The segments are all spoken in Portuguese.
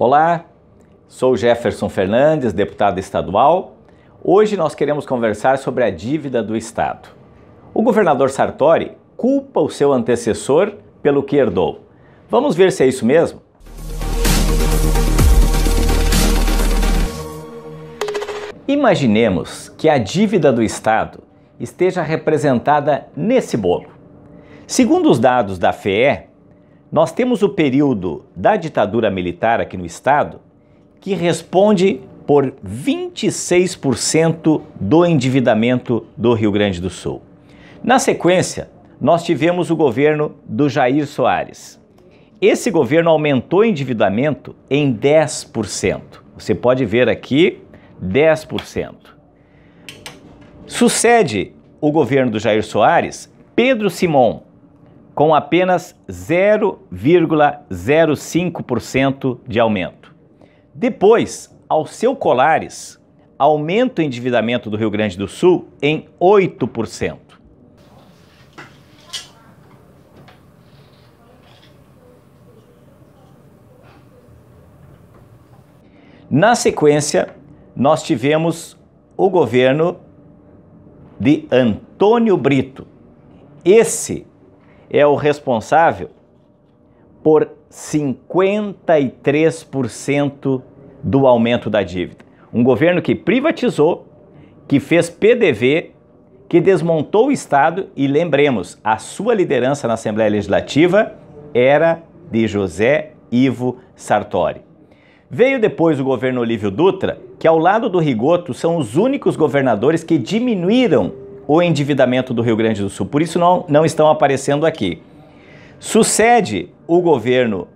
Olá, sou Jefferson Fernandes, deputado estadual. Hoje nós queremos conversar sobre a dívida do Estado. O governador Sartori culpa o seu antecessor pelo que herdou. Vamos ver se é isso mesmo? Imaginemos que a dívida do Estado esteja representada nesse bolo. Segundo os dados da FEE, nós temos o período da ditadura militar aqui no Estado, que responde por 26% do endividamento do Rio Grande do Sul. Na sequência, nós tivemos o governo do Jair Soares. Esse governo aumentou o endividamento em 10%. Você pode ver aqui 10%. Sucede o governo do Jair Soares, Pedro Simon, com apenas 0,05% de aumento. Depois, ao seu Colares aumenta o endividamento do Rio Grande do Sul em 8%. Na sequência, nós tivemos o governo de Antônio Brito. Esse é o responsável por 53% do aumento da dívida. Um governo que privatizou, que fez PDV, que desmontou o Estado e lembremos, a sua liderança na Assembleia Legislativa era de José Ivo Sartori. Veio depois o governo Olívio Dutra, que ao lado do Rigoto são os únicos governadores que diminuíram o endividamento do Rio Grande do Sul. Por isso não, não estão aparecendo aqui. Sucede o governo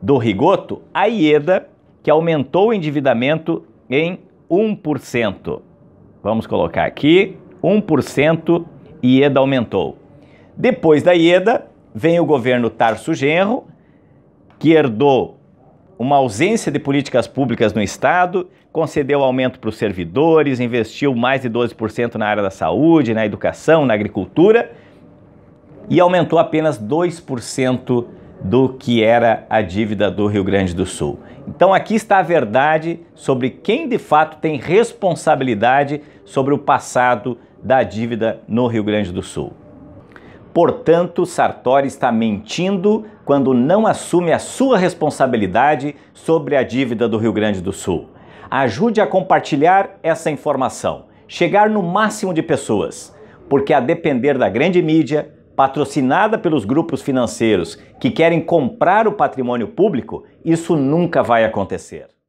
do Rigoto a IEDA, que aumentou o endividamento em 1%. Vamos colocar aqui, 1% IEDA aumentou. Depois da IEDA, vem o governo Tarso Genro, que herdou uma ausência de políticas públicas no Estado, concedeu aumento para os servidores, investiu mais de 12% na área da saúde, na educação, na agricultura e aumentou apenas 2% do que era a dívida do Rio Grande do Sul. Então aqui está a verdade sobre quem de fato tem responsabilidade sobre o passado da dívida no Rio Grande do Sul. Portanto, Sartori está mentindo quando não assume a sua responsabilidade sobre a dívida do Rio Grande do Sul. Ajude a compartilhar essa informação, chegar no máximo de pessoas, porque a depender da grande mídia, patrocinada pelos grupos financeiros que querem comprar o patrimônio público, isso nunca vai acontecer.